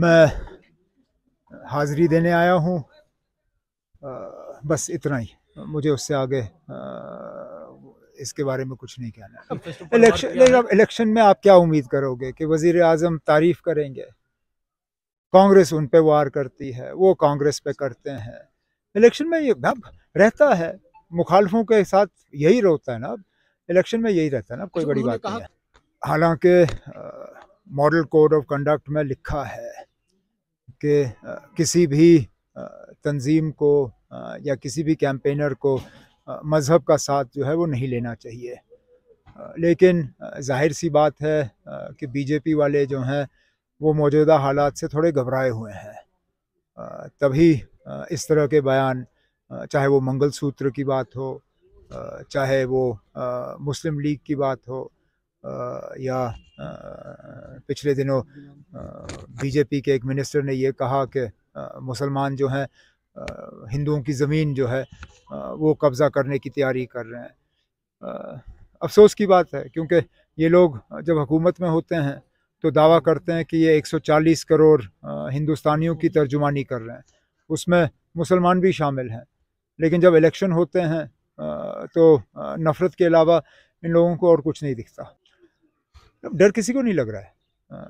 मैं हाजिरी देने आया हूँ बस इतना ही मुझे उससे आगे इसके बारे में कुछ नहीं कहना इलेक्शन इलेक्शन में आप क्या उम्मीद करोगे कि वजीर अजम तारीफ करेंगे कांग्रेस उन पर वार करती है वो कांग्रेस पे करते हैं इलेक्शन में ये अब रहता है मुखालफों के साथ यही रोता है ना अब इलेक्शन में यही रहता है ना कोई अच्छा, बड़ी बात नहीं है हालांकि मॉडल कोड ऑफ कंडक्ट में लिखा है कि किसी भी तंजीम को या किसी भी कैंपेनर को मज़हब का साथ जो है वो नहीं लेना चाहिए लेकिन जाहिर सी बात है कि बीजेपी वाले जो हैं वो मौजूदा हालात से थोड़े घबराए हुए हैं तभी इस तरह के बयान चाहे वो मंगलसूत्र की बात हो चाहे वो मुस्लिम लीग की बात हो या पिछले दिनों बीजेपी के एक मिनिस्टर ने ये कहा कि मुसलमान जो हैं हिंदुओं की ज़मीन जो है वो कब्ज़ा करने की तैयारी कर रहे हैं अफसोस की बात है क्योंकि ये लोग जब हुकूमत में होते हैं तो दावा करते हैं कि ये 140 करोड़ हिंदुस्तानियों की तर्जुमानी कर रहे हैं उसमें मुसलमान भी शामिल हैं लेकिन जब इलेक्शन होते हैं तो नफ़रत के अलावा इन लोगों को और कुछ नहीं दिखता डर किसी को नहीं लग रहा है